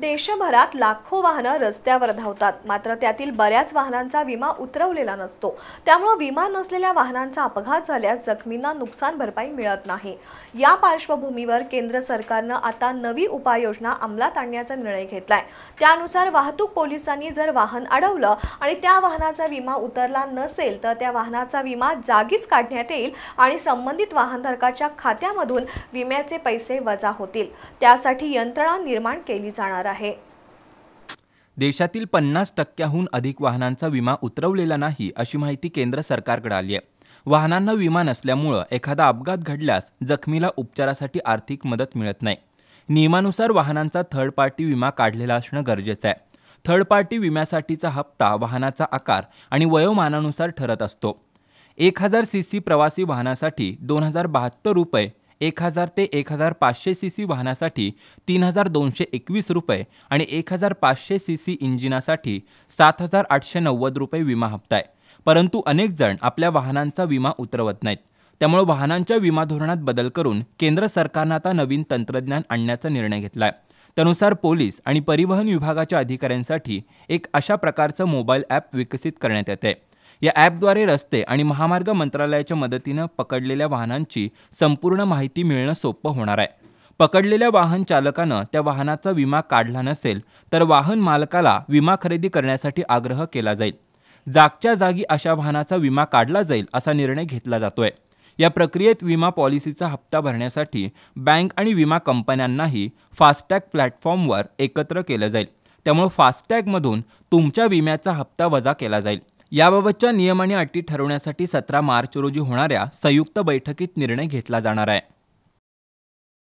देशभरात लाखो वाहनं रस्त्यावर धावतात मात्र त्यातील बऱ्याच वाहनांचा विमा उतरवलेला नसतो त्यामुळे विमा नसलेल्या वाहनांचा अपघात झाल्यास जखमींना नुकसान भरपाई मिळत नाही या पार्श्वभूमीवर केंद्र सरकारनं आता नवी उपाययोजना अंमलात आणण्याचा निर्णय घेतलाय त्यानुसार वाहतूक पोलिसांनी जर वाहन अडवलं आणि त्या वाहनाचा विमा उतरला नसेल तर त्या वाहनाचा विमा जागीच काढण्यात येईल आणि संबंधित वाहनधारकाच्या खात्यामधून विम्याचे पैसे वजा होतील त्यासाठी यंत्रणा निर्माण केली जाणार होणार आहे देशातील पन्नास टक्क्याहून अधिक वाहनांचा विमा उतरवलेला नाही अशी माहिती केंद्र सरकारकडे आली आहे वाहनांना विमा नसल्यामुळं एखादा अपघात घडल्यास जखमीला उपचारासाठी आर्थिक मदत मिळत नाही नियमानुसार वाहनांचा थर्ड पार्टी विमा काढलेला असणं गरजेचं आहे थर्ड पार्टी विम्यासाठीचा हप्ता वाहनाचा आकार आणि वयोमानानुसार ठरत असतो एक हजार सी सी प्रवासी वाहनासाठी दोन हजार बहात्तर रुपये एक हजार ते एक हजार पाचशे सी सी वाहनासाठी तीन हजार दोनशे एकवीस रुपये आणि एक हजार पाचशे सी सी इंजिनासाठी सात हजार आठशे नव्वद रुपये विमा हप्ता आहे परंतु अनेक जण आपल्या वाहनांचा विमा उतरवत नाहीत त्यामुळे वाहनांच्या विमा धोरणात बदल करून केंद्र सरकारनं आता नवीन तंत्रज्ञान आणण्याचा निर्णय घेतला आहे त्यानुसार पोलीस आणि परिवहन विभागाच्या अधिकाऱ्यांसाठी एक अशा प्रकारचं मोबाईल ॲप विकसित करण्यात येत आहे या ॲपद्वारे रस्ते आणि महामार्ग मंत्रालयाच्या मदतीनं पकडलेल्या वाहनांची संपूर्ण माहिती मिळणं सोपं होणार आहे पकडलेल्या वाहन चालकानं त्या वाहनाचा विमा काढला नसेल तर वाहन मालकाला विमा खरेदी करण्यासाठी आग्रह केला जाईल जागच्या जागी अशा वाहनाचा विमा काढला जाईल असा निर्णय घेतला जातोय या प्रक्रियेत विमा पॉलिसीचा हप्ता भरण्यासाठी बँक आणि विमा कंपन्यांनाही फास्टॅग प्लॅटफॉर्मवर एकत्र केलं जाईल त्यामुळे फास्टॅगमधून तुमच्या विम्याचा हप्ता वजा केला जाईल याबाबतच्या नियम आणि अटी ठरवण्यासाठी सतरा मार्च रोजी होणाऱ्या संयुक्त बैठकीत निर्णय घेतला जाणार आहे